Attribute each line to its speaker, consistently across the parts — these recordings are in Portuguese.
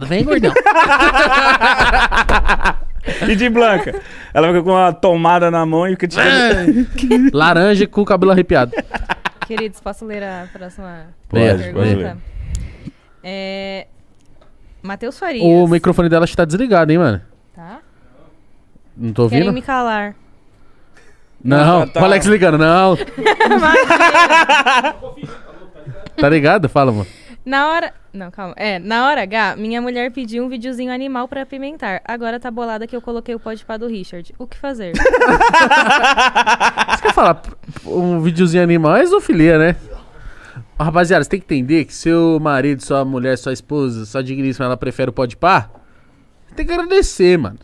Speaker 1: Vem, tá gordão. e de Blanca? Ela fica com uma tomada na mão e fica tirando. Ah. Laranja com o cabelo arrepiado.
Speaker 2: Queridos, posso ler a próxima Pode, pergunta? Pode é... Matheus Farias. O microfone
Speaker 3: dela está desligado, hein, mano? Tá. Não tô ouvindo? Querem me calar. Não, ah, tá. o Alex ligando, não. tá ligado? Fala, mano.
Speaker 2: Na hora. Não, calma. É, na hora H, minha mulher pediu um videozinho animal pra apimentar. Agora tá bolada que eu coloquei o pode do Richard. O que fazer? Você
Speaker 3: quer falar um videozinho animal é zoofilia, né? Rapaziada, você tem que entender que seu marido, sua mulher, sua esposa, sua digníssima, ela prefere o pode pá? Tem que agradecer, mano.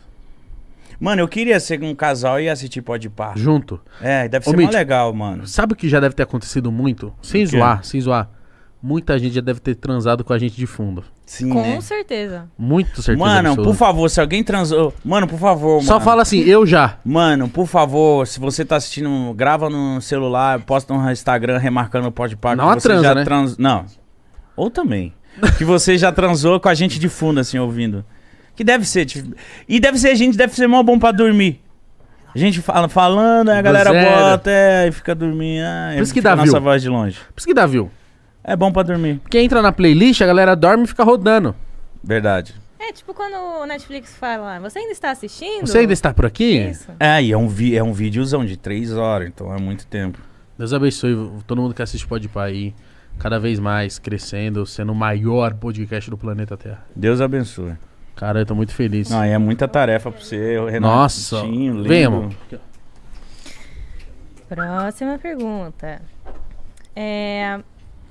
Speaker 3: Mano, eu queria ser um casal
Speaker 1: e assistir Pode pá.
Speaker 3: Junto. É, deve ser Ô, Mitch, legal, mano. Sabe o que já deve ter acontecido muito? Sem zoar, sem zoar muita gente já deve ter transado com a gente de fundo. Sim, com né?
Speaker 2: certeza.
Speaker 3: Muito certeza. Mano, por favor, se alguém transou.
Speaker 1: Mano, por favor.
Speaker 3: Só mano. fala assim, eu já.
Speaker 1: Mano, por favor, se você tá assistindo, grava no celular, posta no Instagram remarcando o podpar. Não a transa, né? Trans... Não. Ou também. que você já transou com a gente de fundo, assim, ouvindo. Que deve ser. Tipo... E deve ser, a gente deve ser mó bom pra dormir.
Speaker 3: A gente fala, falando, a galera Zero. bota é, e fica dormindo. Ah, Por isso que dá nossa voz de longe. Por isso que dá viu? É bom pra dormir. Quem entra na playlist, a galera dorme e fica rodando. Verdade.
Speaker 2: É tipo quando o Netflix fala, você ainda está assistindo? Você ainda está por aqui? Isso. É, e é
Speaker 1: um, vi é um videozão de três horas, então é muito tempo.
Speaker 3: Deus abençoe todo mundo que assiste Pode aí, cada vez mais crescendo, sendo o maior podcast do planeta Terra.
Speaker 1: Deus abençoe. Cara, eu tô muito feliz. Não, é muita tarefa pra você, Renato. Nossa, vemos.
Speaker 2: Próxima pergunta. É,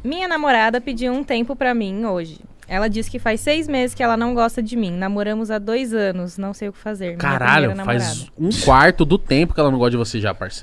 Speaker 2: minha namorada pediu um tempo para mim hoje. Ela diz que faz seis meses que ela não gosta de mim. Namoramos há dois anos, não sei o que fazer. Caralho, faz
Speaker 3: um quarto do tempo que ela não gosta de você já, parceiro.